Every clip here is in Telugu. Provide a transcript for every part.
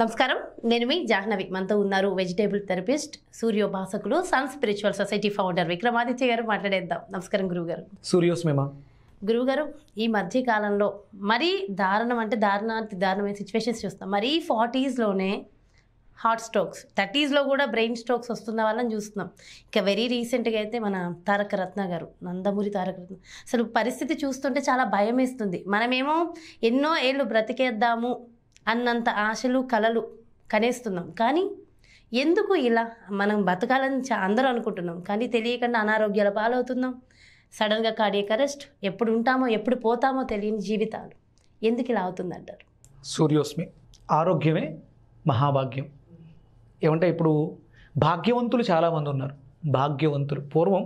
నమస్కారం నేను మీ జాహ్నవి మనతో ఉన్నారు వెజిటేబుల్ థెరపిస్ట్ సూర్యోపాసకులు sun spiritual society founder Vikramaditya garu మాట్లాడేద్దాం నమస్కారం గురువుగారు గురువు గారు ఈ మధ్య కాలంలో మరీ దారుణం అంటే దారుణానికి దారుణమైన సిచ్యువేషన్స్ చూస్తాం మరీ ఫార్టీస్లోనే హార్ట్ స్ట్రోక్స్ థర్టీస్లో కూడా బ్రెయిన్ స్ట్రోక్స్ వస్తున్న వాళ్ళని చూస్తున్నాం ఇంకా వెరీ రీసెంట్గా అయితే మన తారక రత్న గారు నందమూరి తారక రత్న అసలు పరిస్థితి చూస్తుంటే చాలా భయం వేస్తుంది మనమేమో ఎన్నో ఏళ్ళు బ్రతికేద్దాము అన్నంత ఆశలు కలలు కనేస్తున్నాం కానీ ఎందుకు ఇలా మనం బతకాలని అందరూ అనుకుంటున్నాం కానీ తెలియకుండా అనారోగ్యాల పాలవుతున్నాం సడన్గా కార్డియక్ అరెస్ట్ ఎప్పుడు ఉంటామో ఎప్పుడు పోతామో తెలియని జీవితాలు ఎందుకు ఇలా అవుతుందంటారు సూర్యోస్మి ఆరోగ్యమే మహాభాగ్యం ఏమంటే ఇప్పుడు భాగ్యవంతులు చాలామంది ఉన్నారు భాగ్యవంతులు పూర్వం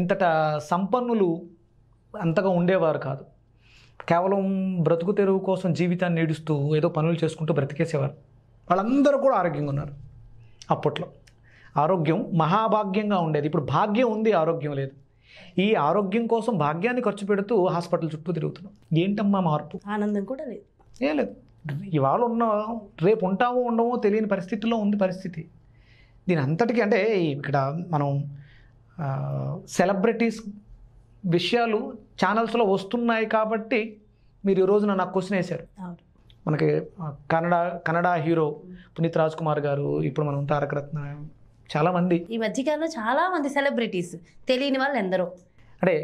ఇంతటా సంపన్నులు అంతగా ఉండేవారు కాదు కేవలం బ్రతుకు తెరువు కోసం జీవితాన్ని ఏడుస్తూ ఏదో పనులు చేసుకుంటూ బ్రతికేసేవారు వాళ్ళందరూ కూడా ఆరోగ్యంగా ఉన్నారు అప్పట్లో ఆరోగ్యం మహాభాగ్యంగా ఉండేది ఇప్పుడు భాగ్యం ఉంది ఆరోగ్యం లేదు ఈ ఆరోగ్యం కోసం భాగ్యాన్ని ఖర్చు పెడుతూ హాస్పిటల్ చుట్టూ తిరుగుతున్నాం ఏంటమ్మా మార్పు ఆనందం కూడా లేదు ఏం లేదు ఇవాళ ఉన్న రేపు ఉంటామో ఉండమో తెలియని పరిస్థితుల్లో ఉంది పరిస్థితి దీని అంతటికీ అంటే ఇక్కడ మనం సెలబ్రిటీస్ విషయాలు ఛానల్స్లో వస్తున్నాయి కాబట్టి మీరు ఈ రోజున నాకు క్వశ్చన్ వేశారు మనకి కన్నడ కన్నడ హీరో పునీత్ రాజ్ కుమార్ గారు ఇప్పుడు మనం తారకరత్న చాలా మంది ఈ మధ్యకాలంలో చాలా మంది సెలబ్రిటీస్ తెలియని వాళ్ళు ఎందరో అంటే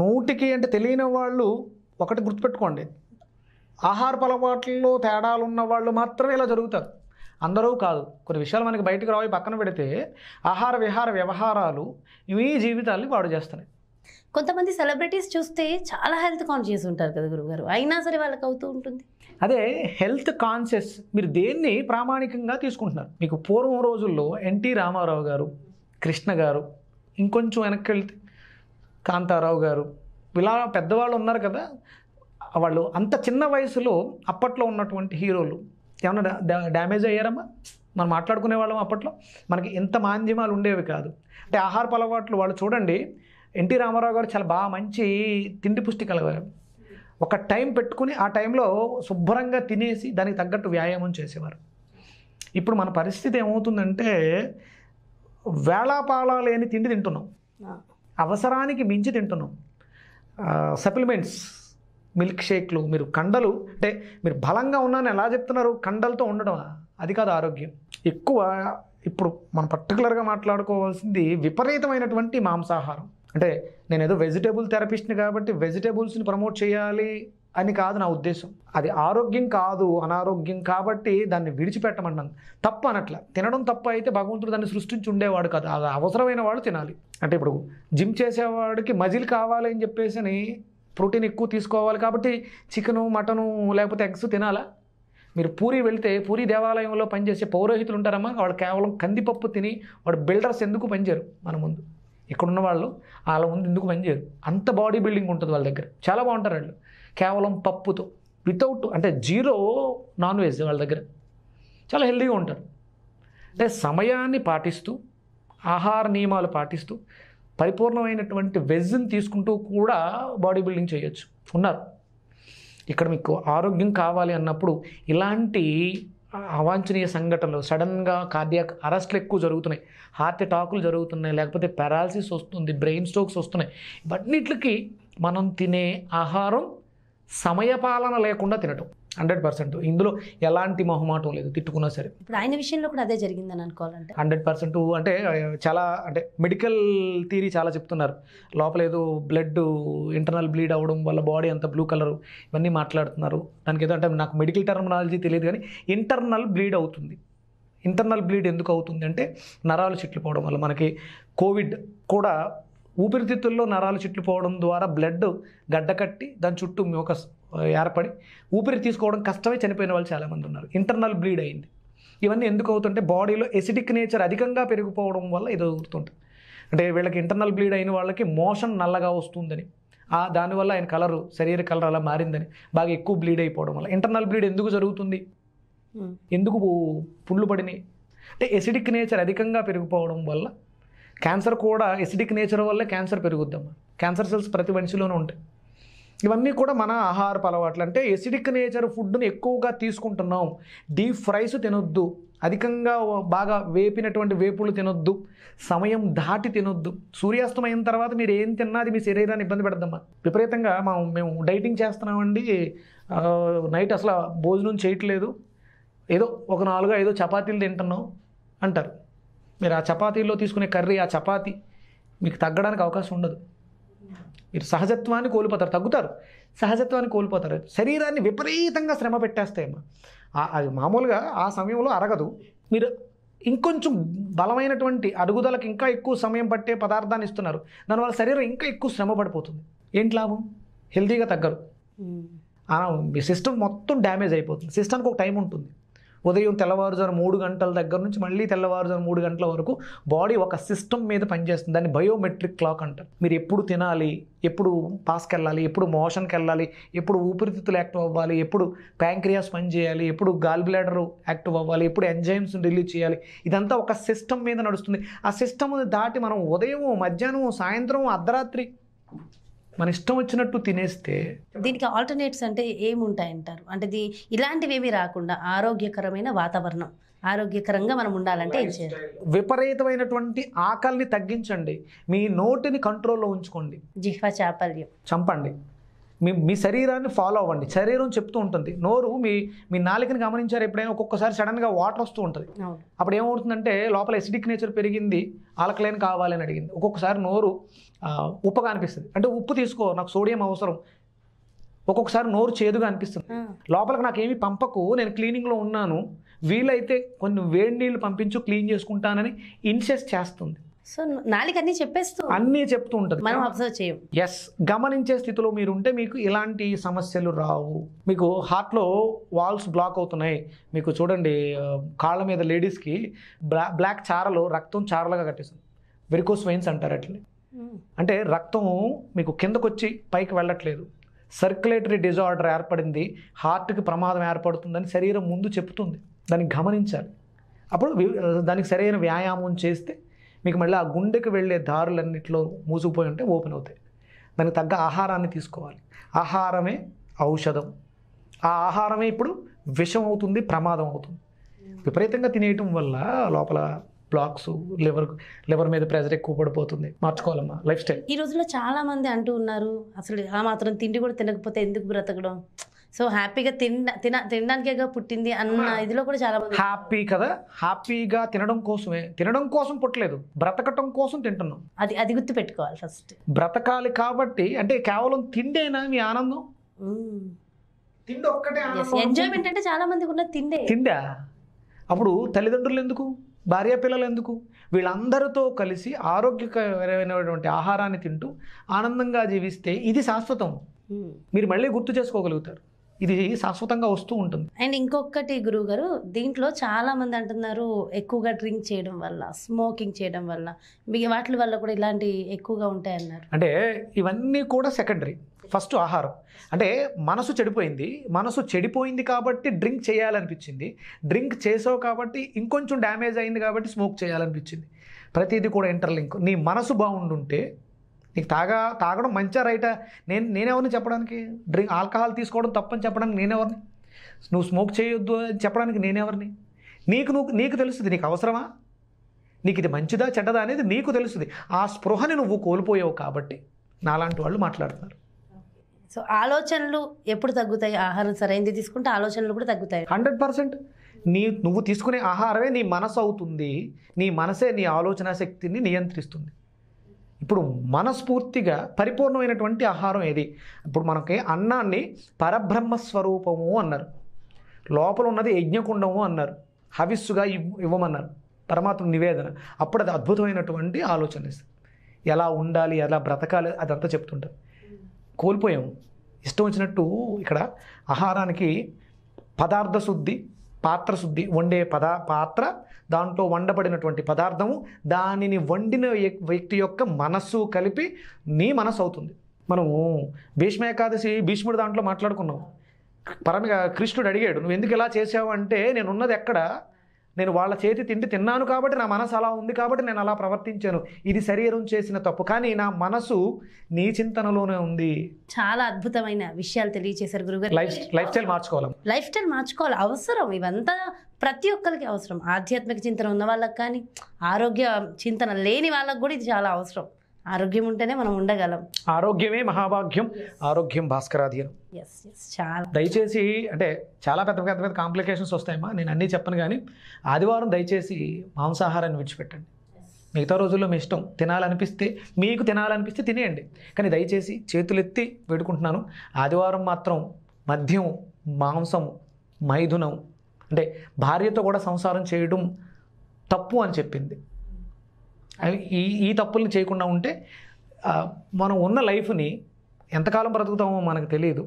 నూటికి అంటే తెలియని వాళ్ళు ఒకటి గుర్తుపెట్టుకోండి ఆహార అలవాట్లలో తేడాలు ఉన్న వాళ్ళు మాత్రమే ఇలా జరుగుతారు అందరూ కాదు కొన్ని విషయాలు మనకి బయటకు రావి పక్కన పెడితే ఆహార విహార వ్యవహారాలు ఇవి జీవితాల్ని పాడు చేస్తున్నాయి కొంతమంది సెలబ్రిటీస్ చూస్తే చాలా హెల్త్ కాన్షియస్ ఉంటారు కదా గురుగారు అయినా సరే వాళ్ళకి అవుతూ ఉంటుంది అదే హెల్త్ కాన్షియస్ మీరు దేన్ని ప్రామాణికంగా తీసుకుంటున్నారు మీకు పూర్వం రోజుల్లో ఎన్టీ రామారావు గారు కృష్ణ గారు ఇంకొంచెం వెనక్కి వెళ్తే కాంతారావు గారు ఇలా పెద్దవాళ్ళు ఉన్నారు కదా వాళ్ళు అంత చిన్న వయసులో అప్పట్లో ఉన్నటువంటి హీరోలు ఏమన్నా డ్యామేజ్ అయ్యారమ్మా మనం మాట్లాడుకునే వాళ్ళం అప్పట్లో మనకి ఇంత మాంద్యమాలు ఉండేవి కాదు అంటే ఆహారపు అలవాట్లు వాళ్ళు చూడండి ఎన్టీ రామారావు గారు చాలా బాగా మంచి తిండి పుష్టి కలగారు ఒక టైం పెట్టుకుని ఆ టైంలో శుభ్రంగా తినేసి దానికి తగ్గట్టు వ్యాయామం చేసేవారు ఇప్పుడు మన పరిస్థితి ఏమవుతుందంటే వేళాపాల లేని తిండి తింటున్నాం అవసరానికి మించి తింటున్నాం సప్లిమెంట్స్ మిల్క్ షేక్లు మీరు కండలు అంటే మీరు బలంగా ఉన్నాను ఎలా చెప్తున్నారు కండలతో ఉండడం అది కాదు ఆరోగ్యం ఎక్కువ ఇప్పుడు మనం పర్టికులర్గా మాట్లాడుకోవాల్సింది విపరీతమైనటువంటి మాంసాహారం అంటే నేను ఏదో వెజిటేబుల్ థెరపిస్ట్ని కాబట్టి వెజిటేబుల్స్ని ప్రమోట్ చేయాలి అని కాదు నా ఉద్దేశం అది ఆరోగ్యం కాదు అనారోగ్యం కాబట్టి దాన్ని విడిచిపెట్టమన్నాను తప్ప అనట్ల తినడం తప్ప అయితే భగవంతుడు దాన్ని సృష్టించి ఉండేవాడు కాదు అది అవసరమైన వాడు తినాలి అంటే ఇప్పుడు జిమ్ చేసేవాడికి మజిల్ కావాలి అని చెప్పేసి ప్రోటీన్ ఎక్కువ తీసుకోవాలి కాబట్టి చికెను మటను లేకపోతే ఎగ్స్ తినాలా మీరు పూరి వెళితే పూరి దేవాలయంలో పనిచేసే పౌరోహితులు ఉంటారమ్మా వాళ్ళు కేవలం కందిపప్పు తిని వాడు బిల్డర్స్ ఎందుకు పనిచేయరు మన ముందు ఇక్కడున్న వాళ్ళు వాళ్ళ ముందు ఎందుకు పనిచేయరు అంత బాడీ బిల్డింగ్ ఉంటుంది వాళ్ళ దగ్గర చాలా బాగుంటారు వాళ్ళు కేవలం పప్పుతో వితౌట్ అంటే జీరో నాన్ వెజ్ వాళ్ళ దగ్గర చాలా హెల్దీగా ఉంటారు అంటే సమయాన్ని పాటిస్తూ ఆహార నియమాలు పాటిస్తూ పరిపూర్ణమైనటువంటి వెజ్ని తీసుకుంటూ కూడా బాడీ బిల్డింగ్ చేయొచ్చు ఉన్నారు ఇక్కడ మీకు ఆరోగ్యం కావాలి అన్నప్పుడు ఇలాంటి అవాంఛనీయ సంఘటనలు సడన్గా కార్డియాక్ అరెస్ట్లు ఎక్కువ జరుగుతున్నాయి హార్ట్ అటాకులు జరుగుతున్నాయి లేకపోతే పారాలసిస్ వస్తుంది బ్రెయిన్ స్ట్రోక్స్ వస్తున్నాయి ఇవన్నిటికి మనం తినే ఆహారం సమయపాలన లేకుండా తినటం హండ్రెడ్ పర్సెంట్ ఇందులో ఎలాంటి మొహమాటం లేదు తిట్టుకున్నా సరే ఇప్పుడు ఆయన విషయంలో కూడా అదే జరిగిందని అనుకోవాలంటే హండ్రెడ్ పర్సెంట్ అంటే చాలా అంటే మెడికల్ థీరీ చాలా చెప్తున్నారు లోపల ఏదో బ్లడ్ ఇంటర్నల్ బ్లీడ్ అవ్వడం వల్ల బాడీ అంత బ్లూ కలర్ ఇవన్నీ మాట్లాడుతున్నారు దానికి ఏదో అంటే నాకు మెడికల్ టెర్మినాలజీ తెలియదు కానీ ఇంటర్నల్ బ్లీడ్ అవుతుంది ఇంటర్నల్ బ్లీడ్ ఎందుకు అవుతుంది అంటే నరాలు చెట్లు పోవడం వల్ల మనకి కోవిడ్ కూడా ఊపిరితిత్తుల్లో నరాలు పోవడం ద్వారా బ్లడ్ గడ్డకట్టి దాని చుట్టూ మ్యూకస్ ఏర్పడి ఊపిరి తీసుకోవడం కష్టమే చనిపోయిన వాళ్ళు చాలామంది ఉన్నారు ఇంటర్నల్ బ్లీడ్ అయింది ఇవన్నీ ఎందుకు అవుతుంటే బాడీలో ఎసిడిక్ నేచర్ అధికంగా పెరిగిపోవడం వల్ల ఇది అవుతుంటుంది అంటే వీళ్ళకి ఇంటర్నల్ బ్లీడ్ అయిన వాళ్ళకి మోషన్ నల్లగా వస్తుందని ఆ దానివల్ల ఆయన కలరు శరీర కలర్ అలా మారిందని బాగా ఎక్కువ బ్లీడ్ అయిపోవడం వల్ల ఇంటర్నల్ బ్లీడ్ ఎందుకు జరుగుతుంది ఎందుకు పుండ్లు పడినాయి అంటే ఎసిడిక్ నేచర్ అధికంగా పెరిగిపోవడం వల్ల క్యాన్సర్ కూడా ఎసిడిక్ నేచర్ వల్ల క్యాన్సర్ పెరుగుద్దాం క్యాన్సర్ సెల్స్ ప్రతి మనిషిలోనే ఉంటాయి ఇవన్నీ కూడా మన ఆహారపు అలవాట్లు అంటే ఎసిడిక్ నేచర్ ఫుడ్ని ఎక్కువగా తీసుకుంటున్నాం డీప్ ఫ్రైస్ తినొద్దు అధికంగా బాగా వేపినటువంటి వేపులు తినొద్దు సమయం దాటి తినొద్దు సూర్యాస్తమయం తర్వాత మీరు ఏం తిన్నాది మీ శరీరాన్ని ఇబ్బంది పెడదమ్మా విపరీతంగా మనం మేము డైటింగ్ చేస్తున్నామండి నైట్ అసలు భోజనం చేయట్లేదు ఏదో ఒక నాలుగు ఐదో చపాతీలు తింటున్నాం అంటారు మీరు ఆ చపాతీల్లో తీసుకునే కర్రీ ఆ చపాతీ మీకు తగ్గడానికి అవకాశం ఉండదు మీరు సహజత్వాన్ని కోల్పోతారు తగ్గుతారు సహజత్వాన్ని కోల్పోతారు శరీరాన్ని విపరీతంగా శ్రమ పెట్టేస్తాయమ్మా అది మామూలుగా ఆ సమయంలో అరగదు మీరు ఇంకొంచెం బలమైనటువంటి అడుగుదలకు ఇంకా ఎక్కువ సమయం పట్టే పదార్థాన్ని ఇస్తున్నారు దానివల్ల శరీరం ఇంకా ఎక్కువ శ్రమ పడిపోతుంది ఏంటి లాభం హెల్తీగా తగ్గరు మీ సిస్టమ్ మొత్తం డ్యామేజ్ అయిపోతుంది సిస్టమ్కి ఒక టైం ఉంటుంది ఉదయం తెల్లవారుజాము మూడు గంటల దగ్గర నుంచి మళ్ళీ తెల్లవారుజాము మూడు గంటల వరకు బాడీ ఒక సిస్టమ్ మీద పనిచేస్తుంది దాన్ని బయోమెట్రిక్ క్లాక్ అంటారు మీరు ఎప్పుడు తినాలి ఎప్పుడు పాస్కి వెళ్ళాలి ఎప్పుడు మోషన్కి వెళ్ళాలి ఎప్పుడు ఊపిరితిత్తులు యాక్టివ్ అవ్వాలి ఎప్పుడు ప్యాంక్రియాస్ పనిచేయాలి ఎప్పుడు గాల్బ్లాడర్ యాక్టివ్ అవ్వాలి ఎప్పుడు ఎంజైమ్స్ రిలీజ్ చేయాలి ఇదంతా ఒక సిస్టమ్ మీద నడుస్తుంది ఆ సిస్టమ్ దాటి మనం ఉదయం మధ్యాహ్నం సాయంత్రం అర్ధరాత్రి మన ఇష్టం వచ్చినట్టు తినేస్తే దీనికి ఆల్టర్నేట్స్ అంటే ఏముంటాయంటారు అంటే ఇది ఇలాంటివి ఏమి రాకుండా ఆరోగ్యకరమైన వాతావరణం ఆరోగ్యకరంగా మనం ఉండాలంటే ఏం చేయాలి విపరీతమైనటువంటి ఆకలిని తగ్గించండి మీ నోటిని కంట్రోల్లో ఉంచుకోండి జిహ్వ చాపల్యం చంపండి మీ మీ శరీరాన్ని ఫాలో అవ్వండి శరీరం చెప్తూ ఉంటుంది నోరు మీ మీ నాలికని గమనించారు ఎప్పుడైనా ఒక్కొక్కసారి సడన్గా వాటర్ వస్తూ ఉంటుంది అప్పుడు ఏమవుతుందంటే లోపల ఎసిడిక్ నేచర్ పెరిగింది ఆలకలేని కావాలని అడిగింది ఒక్కొక్కసారి నోరు ఉప్పుగా అనిపిస్తుంది అంటే ఉప్పు తీసుకో నాకు సోడియం అవసరం ఒక్కొక్కసారి నోరు చేదుగా అనిపిస్తుంది లోపలికి ఏమి పంపకు నేను క్లీనింగ్లో ఉన్నాను వీలైతే కొన్ని వేడి నీళ్ళు పంపించు క్లీన్ చేసుకుంటానని ఇన్సెస్ట్ చేస్తుంది సో నాలుగు అన్ని చెప్పేస్తూ అన్నీ చెప్తూ ఉంటుంది మనం అబ్జర్వ్ చేయం ఎస్ గమనించే స్థితిలో మీరు ఉంటే మీకు ఇలాంటి సమస్యలు రావు మీకు హార్ట్లో వాల్స్ బ్లాక్ అవుతున్నాయి మీకు చూడండి కాళ్ళ మీద లేడీస్కి బ్లా బ్లాక్ చారలు రక్తం చారలుగా కట్టేస్తుంది వెరికోస్ వెయిన్స్ అంటారు అట్లే hmm. అంటే రక్తం మీకు కిందకొచ్చి పైకి వెళ్ళట్లేదు సర్క్యులేటరీ డిజార్డర్ ఏర్పడింది హార్ట్కి ప్రమాదం ఏర్పడుతుందని శరీరం ముందు చెప్తుంది దాన్ని గమనించాలి అప్పుడు దానికి సరైన వ్యాయామం చేస్తే మీకు మళ్ళీ ఆ గుండెకి వెళ్ళే దారులన్నింటిలో మూసుకుపోయి ఉంటే ఓపెన్ అవుతాయి దానికి తగ్గ ఆహారాన్ని తీసుకోవాలి ఆహారమే ఔషధం ఆ ఆహారమే ఇప్పుడు విషం అవుతుంది ప్రమాదం అవుతుంది విపరీతంగా తినేయటం వల్ల లోపల బ్లాక్స్ లివర్ లివర్ మీద ప్రెజర్ ఎక్కువ పడిపోతుంది మార్చుకోవాలమ్మా లైఫ్ స్టైల్ ఈ రోజుల్లో చాలా మంది అంటూ ఉన్నారు అసలు ఆ మాత్రం తిండి కూడా తినకపోతే ఎందుకు బ్రతకడం సో హ్యాపీగా తిన తినడానికే పుట్టింది అన్న ఇదిలో కూడా చాలా మంది హ్యాపీ కదా హ్యాపీగా తినడం కోసమే తినడం కోసం పుట్టలేదు బ్రతకటం కోసం తింటున్నాం అది అది గుర్తు పెట్టుకోవాలి ఫస్ట్ బ్రతకాలి కాబట్టి అంటే కేవలం తిండేనా మీ ఆనందం తిండి ఒక్కటే ఎంజాయ్మెంట్ అంటే చాలా మందికి ఉన్న తిండే తిండా అప్పుడు తల్లిదండ్రులు ఎందుకు భార్య పిల్లలు ఎందుకు వీళ్ళందరితో కలిసి ఆరోగ్యకరమైనటువంటి ఆహారాన్ని తింటూ ఆనందంగా జీవిస్తే ఇది శాశ్వతం మీరు మళ్ళీ గుర్తు చేసుకోగలుగుతారు ఇది శాశ్వతంగా వస్తూ ఉంటుంది అండ్ ఇంకొకటి గురువు గారు దీంట్లో చాలా మంది అంటున్నారు ఎక్కువగా డ్రింక్ చేయడం వల్ల స్మోకింగ్ చేయడం వల్ల వాటి వల్ల కూడా ఇలాంటి ఎక్కువగా ఉంటాయి అన్నారు అంటే ఇవన్నీ కూడా సెకండరీ ఫస్ట్ ఆహారం అంటే మనసు చెడిపోయింది మనసు చెడిపోయింది కాబట్టి డ్రింక్ చేయాలనిపించింది డ్రింక్ చేసావు కాబట్టి ఇంకొంచెం డ్యామేజ్ అయింది కాబట్టి స్మోక్ చేయాలనిపించింది ప్రతిదీ కూడా ఇంటర్లింక్ నీ మనసు బాగుండుంటే నీకు తాగా తాగడం మంచిగా రైటా నేను నేనెవరిని చెప్పడానికి డ్రింక్ ఆల్కహాల్ తీసుకోవడం తప్పని చెప్పడానికి నేనెవరిని నువ్వు స్మోక్ చేయొద్దు అని చెప్పడానికి నేనెవరిని నీకు నువ్వు నీకు తెలుస్తుంది నీకు అవసరమా నీకు ఇది మంచిదా చెడ్డదా అనేది నీకు తెలుస్తుంది ఆ స్పృహని నువ్వు కోల్పోయావు కాబట్టి నాలాంటి వాళ్ళు మాట్లాడుతున్నారు సో ఆలోచనలు ఎప్పుడు తగ్గుతాయి ఆహారం సరైనది తీసుకుంటే ఆలోచనలు కూడా తగ్గుతాయి హండ్రెడ్ పర్సెంట్ నీ నువ్వు తీసుకునే ఆహారమే నీ మనసు అవుతుంది నీ మనసే నీ ఆలోచన శక్తిని నియంత్రిస్తుంది ఇప్పుడు మనస్ఫూర్తిగా పరిపూర్ణమైనటువంటి ఆహారం ఏది ఇప్పుడు మనకి అన్నాన్ని పరబ్రహ్మ స్వరూపము అన్నారు లోపల ఉన్నది యజ్ఞకుండము అన్నారు హవిస్సుగా ఇవ్వమన్నారు పరమాత్మ నివేదన అప్పుడు అది అద్భుతమైనటువంటి ఆలోచన ఎలా ఉండాలి ఎలా బ్రతకాలి అదంతా చెప్తుంటారు కోల్పోయాము ఇష్టం వచ్చినట్టు ఇక్కడ ఆహారానికి పదార్థ శుద్ధి పాత్ర శుద్ధి వండే పదా పాత్ర దాంట్లో వండబడినటువంటి పదార్థము దానిని వండిన వ్యక్తి యొక్క మనస్సు కలిపి నీ మనస్సు అవుతుంది మనము భీష్మ ఏకాదశి భీష్ముడు దాంట్లో మాట్లాడుకున్నాం పరమ కృష్ణుడు అడిగాడు నువ్వు ఎందుకు ఇలా చేసావు అంటే నేనున్నది ఎక్కడ నేను వాళ్ళ చేతి తిండి తిన్నాను కాబట్టి నా మనసు అలా ఉంది కాబట్టి నేను అలా ప్రవర్తించాను ఇది శరీరం చేసిన తప్పు కానీ నా మనసు నీ చింతనలోనే ఉంది చాలా అద్భుతమైన విషయాలు తెలియజేశారు గురుగారు లైఫ్ లైఫ్ స్టైల్ మార్చుకోవాలి లైఫ్ స్టైల్ మార్చుకోవాలి అవసరం ఇవంతా ప్రతి ఒక్కరికి అవసరం ఆధ్యాత్మిక చింతన ఉన్న వాళ్ళకి కానీ ఆరోగ్య చింతన లేని వాళ్ళకి కూడా ఇది చాలా అవసరం ఆరోగ్యం ఉంటేనే మనం ఉండగలం ఆరోగ్యమే మహాభాగ్యం ఆరోగ్యం భాస్కరాధీనం దయచేసి అంటే చాలా పెద్ద పెద్ద పెద్ద కాంప్లికేషన్స్ వస్తాయమ్మా నేను అన్నీ చెప్పను కానీ ఆదివారం దయచేసి మాంసాహారాన్ని విడిచిపెట్టండి మిగతా రోజుల్లో మీ ఇష్టం తినాలనిపిస్తే మీకు తినాలనిపిస్తే తినేయండి కానీ దయచేసి చేతులెత్తి వేడుకుంటున్నాను ఆదివారం మాత్రం మద్యం మాంసం మైథునం అంటే భార్యతో కూడా సంసారం చేయడం తప్పు అని చెప్పింది ఈ ఈ తప్పులు చేయకుండా ఉంటే మనం ఉన్న లైఫ్ని ఎంతకాలం బ్రతుకుతామో మనకు తెలియదు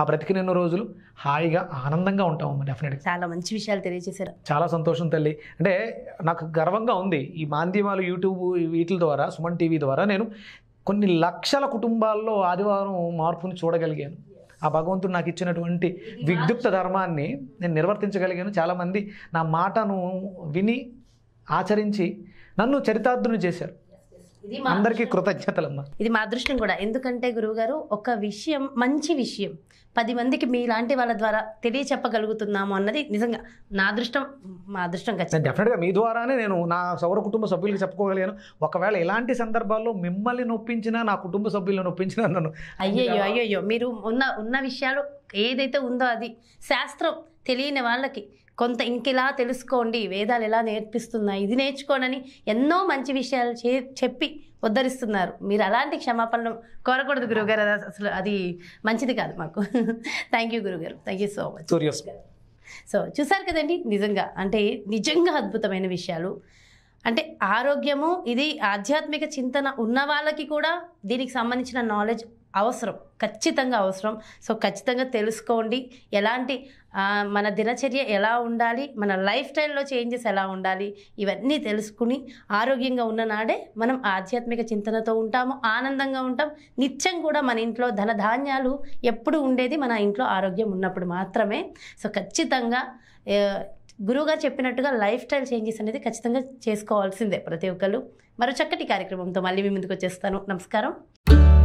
ఆ నిన్న రోజులు హాయిగా ఆనందంగా ఉంటాము డెఫినెట్గా చాలా మంచి విషయాలు తెలియజేశారు చాలా సంతోషం తల్లి అంటే నాకు గర్వంగా ఉంది ఈ మాధ్యమాలు యూట్యూబ్ వీటి ద్వారా సుమన్ టీవీ ద్వారా నేను కొన్ని లక్షల కుటుంబాల్లో ఆదివారం మార్పును చూడగలిగాను ఆ భగవంతుడు నాకు ఇచ్చినటువంటి విద్యుక్త ధర్మాన్ని నేను నిర్వర్తించగలిగాను చాలామంది నా మాటను విని ఆచరించి నన్ను చరితార్థులు చేశారు అందరికీ కృతజ్ఞతలమ్మా ఇది మా అదృష్టం కూడా ఎందుకంటే గురువుగారు ఒక విషయం మంచి విషయం పది మందికి మీలాంటి వాళ్ళ ద్వారా తెలియచెప్పగలుగుతున్నాము అన్నది నిజంగా నా అదృష్టం మా అదృష్టం ఖచ్చితంగా డెఫినెట్గా మీ ద్వారానే నేను నా సౌర కుటుంబ సభ్యులకు చెప్పుకోగలిగాను ఒకవేళ ఎలాంటి సందర్భాల్లో మిమ్మల్ని నొప్పించినా నా కుటుంబ సభ్యులను నొప్పించినా నన్ను అయ్యయ్యో అయ్యయ్యో మీరు ఉన్న ఉన్న విషయాలు ఏదైతే ఉందో అది శాస్త్రం తెలియని వాళ్ళకి కొంత ఇంకెలా తెలుసుకోండి వేదాలు ఎలా నేర్పిస్తున్నాయి ఇది నేర్చుకోనని ఎన్నో మంచి విషయాలు చే చెప్పి ఉద్ధరిస్తున్నారు మీరు అలాంటి క్షమాపణలు కోరకూడదు గురువుగారు అది అసలు అది మంచిది కాదు మాకు థ్యాంక్ యూ గురుగారు thank you so much so చూసారు కదండి నిజంగా అంటే నిజంగా అద్భుతమైన విషయాలు అంటే ఆరోగ్యము ఇది ఆధ్యాత్మిక చింతన ఉన్న వాళ్ళకి కూడా దీనికి సంబంధించిన నాలెడ్జ్ అవసరం ఖచ్చితంగా అవసరం సో ఖచ్చితంగా తెలుసుకోండి ఎలాంటి మన దినచర్య ఎలా ఉండాలి మన లైఫ్ స్టైల్లో చేంజెస్ ఎలా ఉండాలి ఇవన్నీ తెలుసుకుని ఆరోగ్యంగా ఉన్న నాడే మనం ఆధ్యాత్మిక చింతనతో ఉంటాము ఆనందంగా ఉంటాం నిత్యం కూడా మన ఇంట్లో ధనధాన్యాలు ఎప్పుడు ఉండేది మన ఇంట్లో ఆరోగ్యం ఉన్నప్పుడు మాత్రమే సో ఖచ్చితంగా గురువుగారు చెప్పినట్టుగా లైఫ్ స్టైల్ చేంజెస్ అనేది ఖచ్చితంగా చేసుకోవాల్సిందే ప్రతి ఒక్కరు మరో చక్కటి కార్యక్రమంతో మళ్ళీ మీ ముందుకు వచ్చేస్తాను నమస్కారం